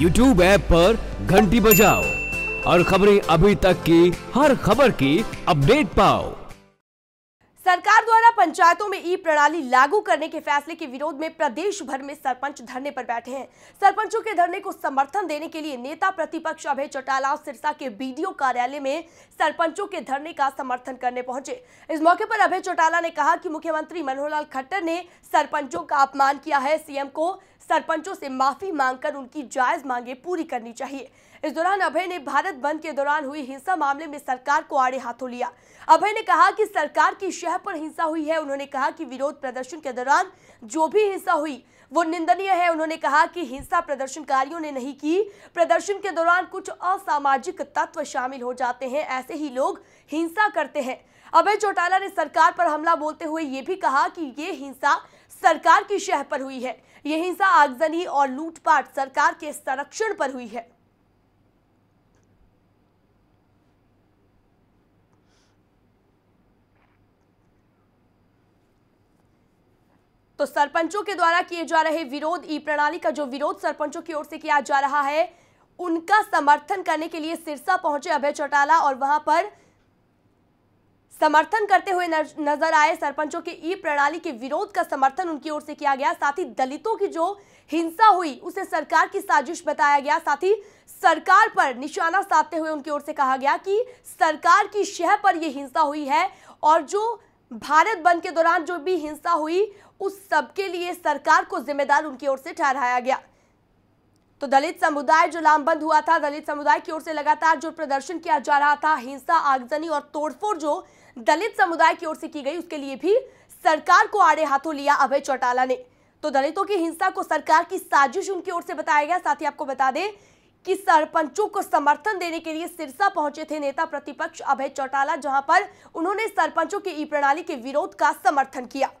YouTube app पर घंटी बजाओ और खबरें अभी तक की हर खबर की अपडेट पाओ सरकार द्वारा पंचायतों में ई प्रणाली लागू करने के फैसले के विरोध में प्रदेश भर में सरपंच धरने पर बैठे हैं सरपंचों के धरने को समर्थन देने के लिए नेता प्रतिपक्ष अभय चौटाला सिरसा के बीडीओ कार्यालय में सरपंचों के धरने का समर्थन करने पहुंचे इस मौके पर अभय चौटाला ने कहा कि मुख्यमंत्री मनोहर लाल खट्टर ने सरपंचों का अपमान किया है सीएम को सरपंचों से माफी मांगकर उनकी जायज मांगे पूरी करनी चाहिए इस दौरान अभय ने भारत बंद के दौरान हुई हिंसा मामले में सरकार को आड़े हाथों लिया अभय ने कहा कि सरकार की शह पर हिंसा हुई है उन्होंने कहा कि विरोध प्रदर्शन के दौरान जो भी हिंसा हुई वो निंदनीय है उन्होंने कहा कि हिंसा प्रदर्शनकारियों ने नहीं की प्रदर्शन के दौरान कुछ असामाजिक तत्व शामिल हो जाते हैं ऐसे ही लोग हिंसा करते हैं अभय चौटाला ने सरकार पर हमला बोलते हुए ये भी कहा कि ये हिंसा सरकार की शह पर हुई है यह हिंसा आगजनी और लूटपाट सरकार के संरक्षण पर हुई है तो सरपंचों के द्वारा किए जा रहे विरोध ई प्रणाली का जो विरोध सरपंचों की ओर से किया जा रहा है उनका समर्थन करने के लिए सिरसा पहुंचे अभय चौटाला और वहां पर समर्थन करते हुए नजर आए सरपंचों के ई प्रणाली के विरोध का समर्थन उनकी ओर से किया गया साथ ही दलितों की जो हिंसा हुई उसे सरकार की साजिश बताया गया साथ ही सरकार पर निशाना साधते हुए उनकी ओर से कहा गया कि सरकार की शह पर यह हिंसा हुई है और जो भारत बंद के दौरान जो भी हिंसा हुई उस सबके लिए सरकार को जिम्मेदार उनकी ओर से ठहराया गया तो दलित समुदाय जो लामबंद हुआ था दलित समुदाय की ओर से लगातार जो प्रदर्शन किया जा रहा था हिंसा आगजनी और तोड़फोड़ जो दलित समुदाय की ओर से की गई उसके लिए भी सरकार को आड़े हाथों लिया अभय चौटाला ने तो दलितों की हिंसा को सरकार की साजिश उनकी ओर से बताया गया साथ ही आपको बता दें कि सरपंचों को समर्थन देने के लिए सिरसा पहुंचे थे नेता प्रतिपक्ष अभय चौटाला जहां पर उन्होंने सरपंचों की ई प्रणाली के विरोध का समर्थन किया